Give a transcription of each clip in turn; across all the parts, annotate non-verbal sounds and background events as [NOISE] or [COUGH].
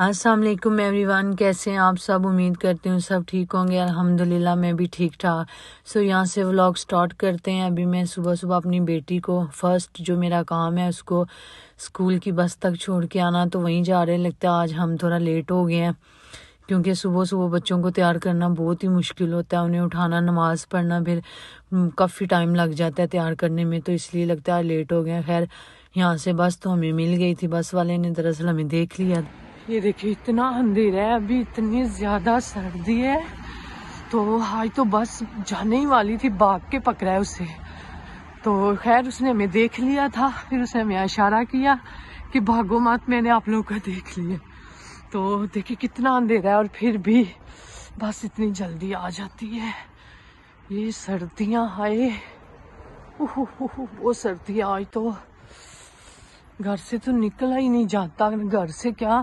अस्सलाम वालेकुम एवरीवन कैसे हैं आप सब उम्मीद करती हूँ सब ठीक होंगे अल्हम्दुलिल्लाह मैं भी ठीक ठाक सो so, यहाँ से व्लॉग स्टार्ट करते हैं अभी मैं सुबह सुबह अपनी बेटी को फ़र्स्ट जो मेरा काम है उसको स्कूल की बस तक छोड़ के आना तो वहीं जा रहे हैं लगता है आज हम थोड़ा लेट हो गए हैं क्योंकि सुबह सुबह बच्चों को तैयार करना बहुत ही मुश्किल होता है उन्हें उठाना नमाज़ पढ़ना फिर हम्म, काफ़ी टाइम लग जाता है तैयार करने में तो इसलिए लगता है लेट हो गया खैर यहाँ से बस तो हमें मिल गई थी बस वाले ने दरअसल हमें देख लिया ये देखिए इतना अंधेर है अभी इतनी ज़्यादा सर्दी है तो आज तो बस जाने ही वाली थी बाघ के पकड़ा है उसे तो खैर उसने हमें देख लिया था फिर उसने हमें इशारा किया कि भागो मत मैंने आप लोगों का देख लिया तो देखिए कितना अंधेरा है और फिर भी बस इतनी जल्दी आ जाती है ये सर्दियाँ आए ओह वो सर्दियाँ आई तो घर से तो निकला ही नहीं जाता घर से क्या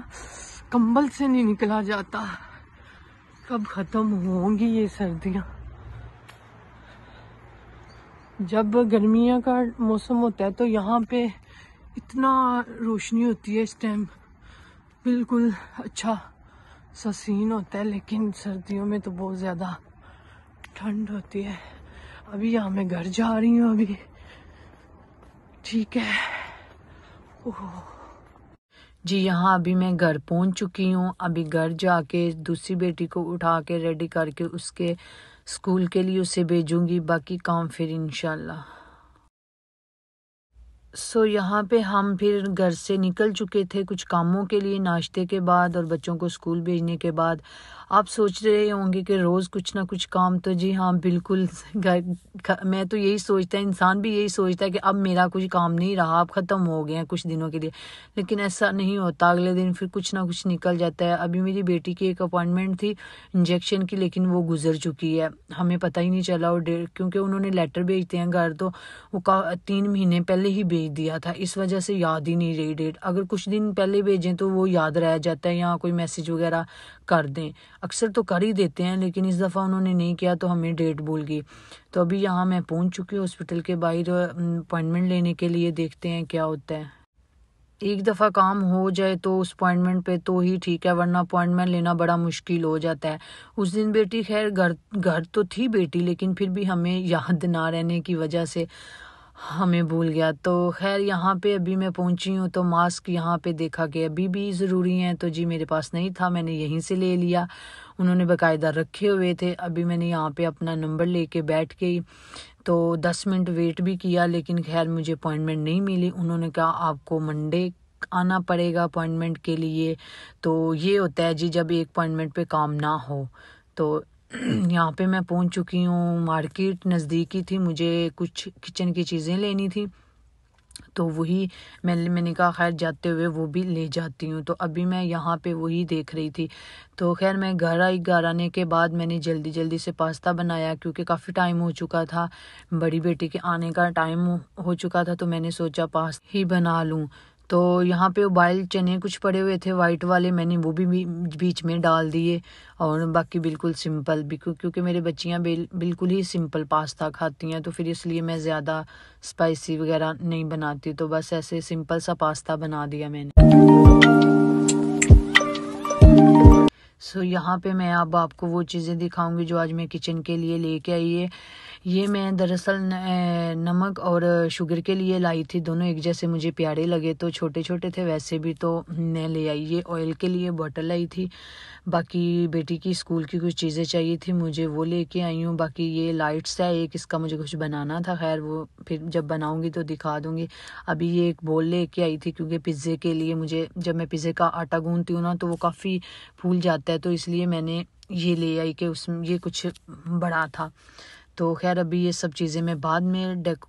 कंबल से नहीं निकला जाता कब ख़त्म होंगी ये सर्दियाँ जब गर्मियों का मौसम होता है तो यहाँ पे इतना रोशनी होती है इस टाइम बिल्कुल अच्छा सा सीन होता है लेकिन सर्दियों में तो बहुत ज़्यादा ठंड होती है अभी यहाँ मैं घर जा रही हूँ अभी ठीक है जी यहाँ अभी मैं घर पहुँच चुकी हूँ अभी घर जाके दूसरी बेटी को उठा के रेडी करके उसके स्कूल के लिए उसे भेजूंगी बाकी काम फिर इनशाला सो यहाँ पे हम फिर घर से निकल चुके थे कुछ कामों के लिए नाश्ते के बाद और बच्चों को स्कूल भेजने के बाद आप सोच रहे होंगे कि रोज़ कुछ ना कुछ काम तो जी हाँ बिल्कुल [LAUGHS] मैं तो यही सोचता है इंसान भी यही सोचता है कि अब मेरा कुछ काम नहीं रहा अब ख़त्म हो गया कुछ दिनों के लिए लेकिन ऐसा नहीं होता अगले दिन फिर कुछ ना कुछ निकल जाता है अभी मेरी बेटी की एक अपॉइंटमेंट थी इंजेक्शन की लेकिन वो गुजर चुकी है हमें पता ही नहीं चला और क्योंकि उन्होंने लेटर भेजते हैं घर तो वो तीन महीने पहले ही भेज दिया था इस वजह से याद ही नहीं रही डेट अगर कुछ दिन पहले भेजें तो वो याद रह जाता है या कोई मैसेज वगैरह कर दें अक्सर तो कर ही देते हैं लेकिन इस दफ़ा उन्होंने नहीं किया तो हमें डेट भूल गई तो अभी यहाँ मैं पहुँच चुकी हूँ हॉस्पिटल के बाहर अपॉइंटमेंट लेने के लिए देखते हैं क्या होता है एक दफ़ा काम हो जाए तो उस अपॉइंटमेंट पे तो ही ठीक है वरना अपॉइंटमेंट लेना बड़ा मुश्किल हो जाता है उस दिन बेटी खैर घर घर तो थी बेटी लेकिन फिर भी हमें [LAUGHS] याद ना रहने की वजह से हमें भूल गया तो खैर यहाँ पे अभी मैं पहुँची हूँ तो मास्क यहाँ पे देखा कि अभी भी ज़रूरी हैं तो जी मेरे पास नहीं था मैंने यहीं से ले लिया उन्होंने बकायदा रखे हुए थे अभी मैंने यहाँ पे अपना नंबर लेके बैठ गई तो दस मिनट वेट भी किया लेकिन खैर मुझे अपॉइंटमेंट नहीं मिली उन्होंने कहा आपको मंडे आना पड़ेगा अपॉइंटमेंट के लिए तो ये होता है जी जब एक अपॉइंटमेंट पे काम ना हो तो [CLEARS THROAT] यहाँ पे मैं पहुँच चुकी हूँ मार्केट नज़दीकी थी मुझे कुछ किचन की चीज़ें लेनी थी तो वही मैं मैंने कहा खैर जाते हुए वो भी ले जाती हूँ तो अभी मैं यहाँ पे वही देख रही थी तो खैर मैं घर आई घर आने के बाद मैंने जल्दी जल्दी से पास्ता बनाया क्योंकि काफ़ी टाइम हो चुका था बड़ी बेटी के आने का टाइम हो चुका था तो मैंने सोचा पास्ता ही बना लूँ तो यहाँ पे उबाइल चने कुछ पड़े हुए थे वाइट वाले मैंने वो भी बीच में डाल दिए और बाकी बिल्कुल सिंपल क्योंकि मेरे बच्चियाँ बिल्कुल ही सिंपल पास्ता खाती हैं तो फिर इसलिए मैं ज़्यादा स्पाइसी वगैरह नहीं बनाती तो बस ऐसे सिंपल सा पास्ता बना दिया मैंने सो so, यहाँ पे मैं अब आपको वो चीज़ें दिखाऊंगी जो आज मैं किचन के लिए लेके आई है ये मैं दरअसल नमक और शुगर के लिए लाई थी दोनों एक जैसे मुझे प्यारे लगे तो छोटे छोटे थे वैसे भी तो मैं ले आई ये ऑयल के लिए बॉटल लाई थी बाकी बेटी की स्कूल की कुछ चीज़ें चाहिए थी मुझे वो लेके आई हूँ बाकी ये लाइट्स है एक इसका मुझे कुछ बनाना था खैर वो फिर जब बनाऊँगी तो दिखा दूँगी अभी ये एक बोल लेके आई थी क्योंकि पिज़्ज़े के लिए मुझे जब मैं पिज़्ज़े का आटा गूँधती हूँ ना तो वो काफ़ी फूल जाता है तो इसलिए मैंने ये ले आई कि उसमें ये कुछ बड़ा था तो खैर अभी ये सब चीज़ें मैं बाद में डेक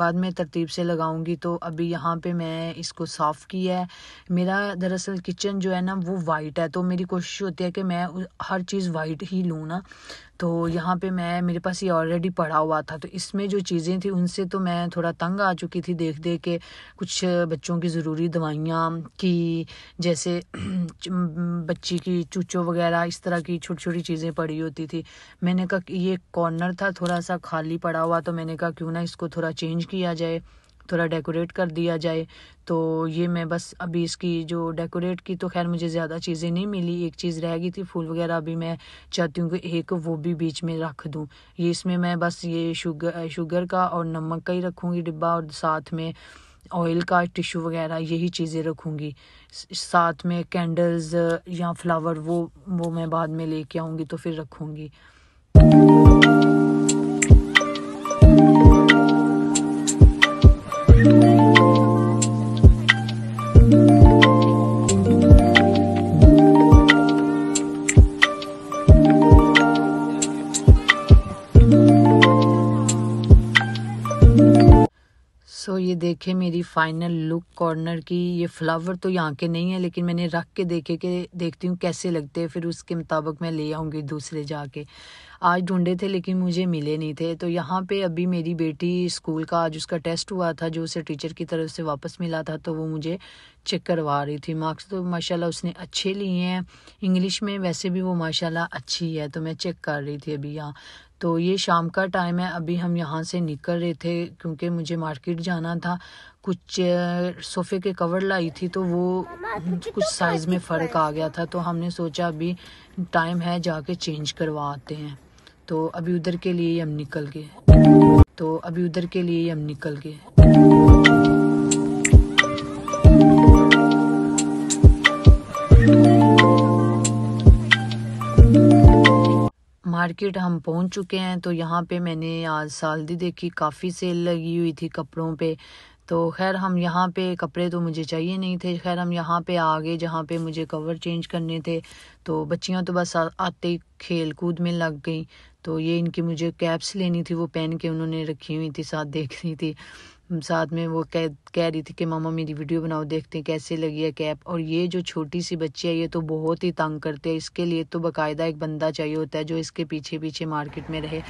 बाद में तरतीब से लगाऊंगी तो अभी यहाँ पे मैं इसको साफ़ किया है मेरा दरअसल किचन जो है ना वो वाइट है तो मेरी कोशिश होती है कि मैं हर चीज़ वाइट ही लूँ ना तो यहाँ पे मैं मेरे पास ये ऑलरेडी पढ़ा हुआ था तो इसमें जो चीज़ें थी उनसे तो मैं थोड़ा तंग आ चुकी थी देख देख के कुछ बच्चों की ज़रूरी दवाइयाँ की जैसे [CLEARS THROAT] बच्ची की चूचो वगैरह इस तरह की छोटी छोटी चीज़ें पड़ी होती थी मैंने कहा ये कॉर्नर था थोड़ा सा खाली पड़ा हुआ तो मैंने कहा क्यों ना इसको थोड़ा चेंज किया जाए थोड़ा डेकोरेट कर दिया जाए तो ये मैं बस अभी इसकी जो डेकोरेट की तो खैर मुझे ज़्यादा चीज़ें नहीं मिली एक चीज़ रह गई थी फूल वगैरह अभी मैं चाहती हूँ कि एक वो भी बीच में रख दूँ ये इसमें मैं बस ये शुगर शुगर का और नमक का ही रखूँगी डिब्बा और साथ में ऑयल का टिशू वगैरह यही चीज़ें रखूँगी साथ में कैंडल्स या फ्लावर वो वो मैं बाद में लेके आऊँगी तो फिर रखूँगी देखे मेरी फाइनल लुक कॉर्नर की ये फ्लावर तो यहाँ के नहीं है लेकिन मैंने रख के देखे के देखती हूँ कैसे लगते हैं फिर उसके मुताबिक मैं ले आऊँगी दूसरे जाके आज ढूंढे थे लेकिन मुझे मिले नहीं थे तो यहाँ पे अभी मेरी बेटी स्कूल का आज उसका टेस्ट हुआ था जो उसे टीचर की तरफ से वापस मिला था तो वो मुझे चेक करवा रही थी मार्क्स तो माशाल्लाह उसने अच्छे लिए हैं इंग्लिश में वैसे भी वो माशाल्लाह अच्छी है तो मैं चेक कर रही थी अभी यहाँ तो ये शाम का टाइम है अभी हम यहाँ से निकल रहे थे क्योंकि मुझे मार्केट जाना था कुछ सोफ़े के कवर लाई थी तो वो कुछ साइज़ में फ़र्क आ गया था तो हमने सोचा अभी टाइम है जाके चेंज करवा आते हैं तो अभी उधर के लिए हम निकल गए तो अभी उधर के लिए हम निकल गए मार्केट हम पहुंच चुके हैं तो यहाँ पे मैंने आज सालदी देखी काफ़ी सेल लगी हुई थी कपड़ों पे तो खैर हम यहाँ पे कपड़े तो मुझे चाहिए नहीं थे खैर हम यहाँ पे आ गए जहाँ पे मुझे कवर चेंज करने थे तो बच्चियाँ तो बस आते ही खेल कूद में लग गई तो ये इनकी मुझे कैप्स लेनी थी वो पहन के उन्होंने रखी हुई थी साथ देख रही थी साथ में वो कह कह रही थी कि मामा मेरी वीडियो बनाओ देखते हैं कैसे लगी है कैप और ये जो छोटी सी बच्ची है ये तो बहुत ही तंग करते हैं इसके लिए तो बाकायदा एक बंदा चाहिए होता है जो इसके पीछे पीछे मार्केट में रहे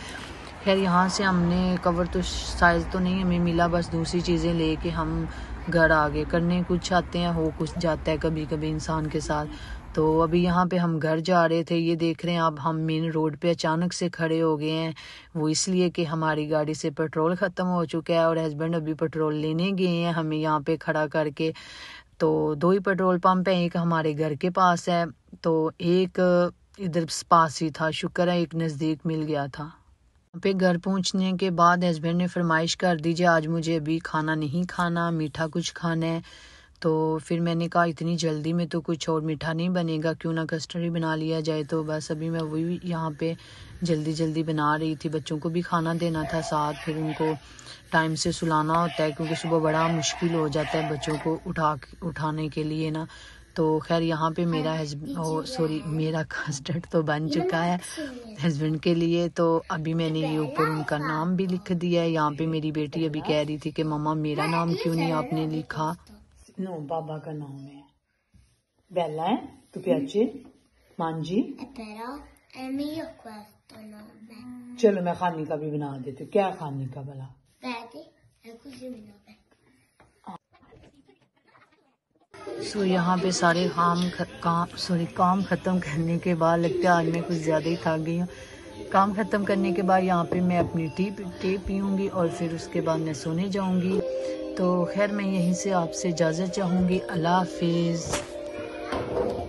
खैर यहाँ से हमने कवर तो साइज़ तो नहीं हमें मिला बस दूसरी चीज़ें ले के हम घर आ गए करने कुछ आते हैं हो कुछ जाता है कभी कभी इंसान के साथ तो अभी यहाँ पे हम घर जा रहे थे ये देख रहे हैं आप हम मेन रोड पे अचानक से खड़े हो गए हैं वो इसलिए कि हमारी गाड़ी से पेट्रोल ख़त्म हो चुका है और हस्बैंड अभी पेट्रोल लेने गए हैं हमें यहाँ पे खड़ा करके तो दो ही पेट्रोल पंप है एक हमारे घर के पास है तो एक इधर पास ही था शुक्र है एक नज़दीक मिल गया था यहाँ पे घर पहुँचने के बाद हस्बैंड ने फरमाइश कर दी जी आज मुझे अभी खाना नहीं खाना मीठा कुछ खाना है तो फिर मैंने कहा इतनी जल्दी में तो कुछ और मीठा नहीं बनेगा क्यों ना कस्टर्ड ही बना लिया जाए तो बस अभी मैं वही यहाँ पे जल्दी जल्दी बना रही थी बच्चों को भी खाना देना था साथ फिर उनको टाइम से सुलाना होता है क्योंकि सुबह बड़ा मुश्किल हो जाता है बच्चों को उठा उठाने के लिए ना तो खैर यहाँ पे मेरा सॉरी हाँ। मेरा कस्टर्ड तो बन चुका है हस्बैंड के लिए तो अभी मैंने ये ऊपर उनका हाँ। नाम भी लिख दिया है यहाँ पे मेरी बेटी अभी कह रही थी कि मम्मा मेरा नाम क्यों नहीं आपने लिखा नो तो। बाबा का नाम है बेला है तू प्याचे मान जी चलो मैं खानी का भी बना देती हूँ क्या खानी का भला सो यहाँ पे सारे काम काम सॉरी काम ख़त्म करने के बाद लगता है आज मैं कुछ ज़्यादा ही थक गई हूँ काम ख़त्म करने के बाद यहाँ पे मैं अपनी टी टी पीऊँगी और फिर उसके बाद मैं सोने जाऊँगी तो खैर मैं यहीं से आपसे इजाज़त चाहूँगी अल्लाह हाफिज़